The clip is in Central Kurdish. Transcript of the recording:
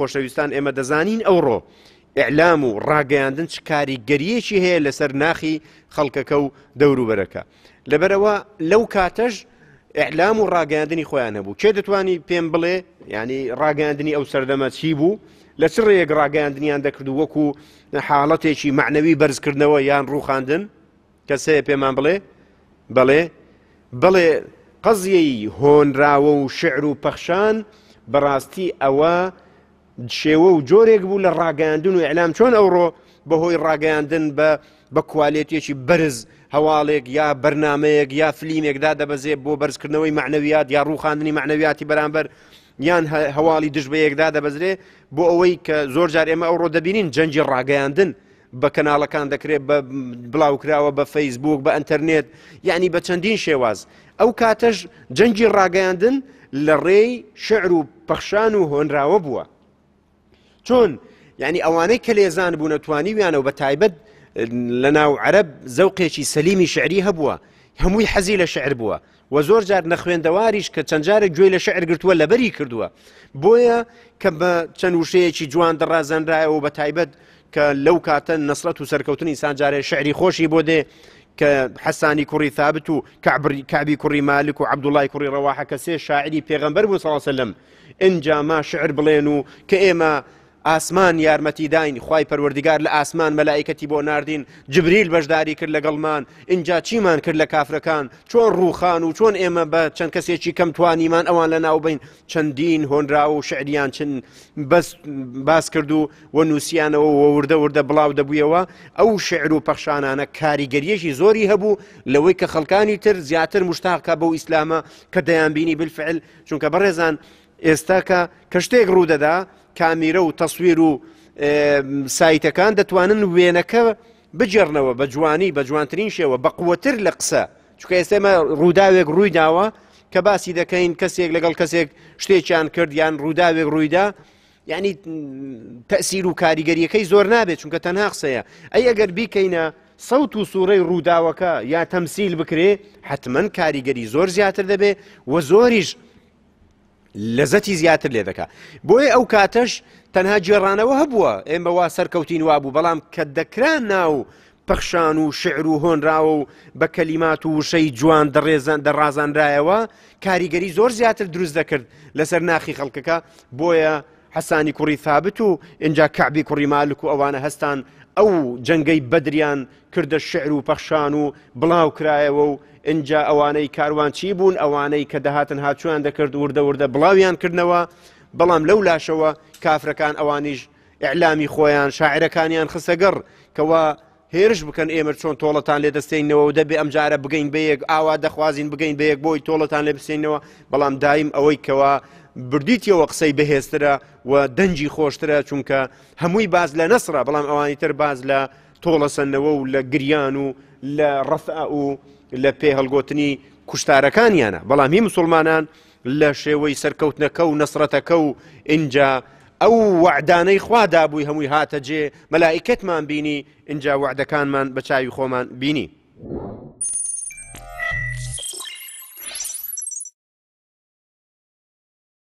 خۆشەویستان ئێمە دەزانین ئەوڕۆ ئەعلام و ڕاگەیاندن چ کاریگەریەکی هەیە لەسەر ناخی خەڵکەکە و دەوروبەرەکە لەبەرەوە لەو کاتەژ ئەعلام و ڕاگەاندنی خۆیان هەبوو کێ دەتوانی پێم بڵێ ینی ڕاگەاندنی ئەو سەردەمە چی بوو لە چ ڕێیەک ڕاگەاندنیان دەکردو وەکو حاڵەتێکی معنەوی بەرزکردنەوە یان ڕووخاندن کەسەیە پێمان بڵێ بڵێ بڵێ قەزیەی هۆنراوە و شعر و پەخشان بەڕاستی ئەوە شێوە و جۆرێک بوو لە ڕاگەاندن و ئەلام چۆن ئەوڕۆ بەهۆی ڕاگەاندن بە بە کوالێتێکی بەرز هەواڵێک یا بەرنمەیەک یا فلیمێکدا دەبەزێ بۆ بەرزکردنەوەی معنەویات یا ڕووخاندنی معنەویاتی بەرامبەر یان هەواڵی دژبەیەکدا دەبەزرێ بۆ ئەوەی کە زۆر جار ئێمە ئەوڕۆ دەبینین جەنجی ڕاگەاندن بە کەناڵەکان دەکرێت بە بڵاوکراوە بە فەیسبوک بە ئەتەرنێت یعنی بە چەندین شێواز ئەو کاتەش جەنجی ڕاگەاندن لە ڕێی شعر و پەخشان و هۆنراوە بووە چۆن یعنی ئەوانەی کە لێزان بوو نەتوانی ویانەوە بە تایبەت لە ناو عرب زەوقێکی سەلیمی شعری هەبووە هەمووی حەزی لە شعر بووە و زۆر جار نەخوێندەواریش کە چەند جارێک گوێی لە شعر گرتووە لە بەری کردووە بۆیە کە بە چەند وشەیەکی جوان دەڕازەنرایەوە بە تایبەت کە لەو کاتە نسرەت و سەرکەوتنی سانجارێ شعری خۆشی بۆ دێ کە حەسانی کوڕی ثابت و کابی کوڕی مالک و عبدوڵای کوڕی ڕەواحە کە سێ شاعری پێغەمبەر بوو ساوسلم ئنجما شعر بڵێن و کە ئێمە ئاسمان یارمەتی داین خی پەروەردیگار لە ئاسمان مەلایکەتی بۆ نردین جبریل بەشداری کرد لەگەڵمان اینجا چیمان کرد لە کافرەکان چۆن ڕووخان و چۆن ئێمە بە چەند کەسێکی کەم توانیمان ئەوان لە ناوبین چەندین هۆنرا و شعریان چن باس کرد و وە نووسیانەوە وردە وردە بڵاو دەبوویەوە ئەو شعر و پەخشانانە کاریگەریەشی زۆری هەبوو لەوەی کە خەڵکانی تر زیاتر مشتاقە بەو ئیسلامە کە دەیان بینی بالفعل چونکە بەڕێزان ئێستا کە کە شتێک ڕوودەدا کامیرە و تەسویر و سایتەکان دەتوانن وێنەکە بجێڕنەوە بە جوانی بە جوانترین شێوە بە قووەتر لە قسە چکە ئێستێمە ڕووداوێک ڕووی داوە کە باسی دەکەین کەسێک لەگەڵ کەسێک شتێکیان کرد یان ڕووداوێک ڕوویدا یعنی تەسیر و کاریگەریەکەی زۆر نابێت چونکە تەنها قسەیە ئەی ئەگەر بیکەینە سەوت و سوورەی ڕووداوەکە یا تەمسیل بکرێ حتمما کاریگەری زۆر زیاتر دەبێ و زۆریش لەزەتی زیاتر لێ دەکات بۆیە ئەو کاتەش تەنها جێڕانەوە هەبووە ئێمە وا سەرکەوتین وابوو بەڵام کە دەکرا ناو پەخشان و شعر و هۆنراوە و بە کەلیمات و شەی جوان دەڕێزان دەڕازانرایەوە کاریگەری زۆر زیاتر دروست دەکرد لەسەر ناخی خەڵکەکە بۆیە حەسانی کوڕی ثابت و اینجا کەعبی کوڕی مالک و ئەوانە هەستان ئەو جەنگەی بەدریان کردە شعر و پەخشان و بڵاو کرایەوە و اینجا ئەوانەی کاروان چی بوون ئەوانەی کە دەهاتن هاچوان دەکرد وردە وردە بڵاویان کردنەوە بەڵام لەو لاشەوە کافرەکان ئەوانیش ئەعلامی خۆیان شاعرەکانیان خسەگەڕ کەوا هێرش بکەن ئێمە چۆن تۆڵەتان لێ دەستێنەوە و دەبێ ئەمجارە بگەین بەیەک ئاوا دەخوازیین بگەین بەیەک بۆی تۆڵەتان لێ بسێنەوە بەڵام دایم ئەوەی کەوا بردیتیەوە قسەی بەهێزترە و دەنجی خۆشترە چونکە هەمووی باز لە نەسرا بەڵام ئەوانی تر باز لە تۆڵەسەندەوە و لە گریان و لە ڕەفع و لە پێ هەڵگوتنی کوشتارەکانیانە بەڵام هی مسلمانان لە شێوەی سەرکەوتنەکە و نەسرەتەکە و اینجا ئەو وعدانەی خوادابووی هەمووی هاتە جێ مەلایکتمان بینی اینجا وعدەکانمان بە چاوی خۆمان بینی.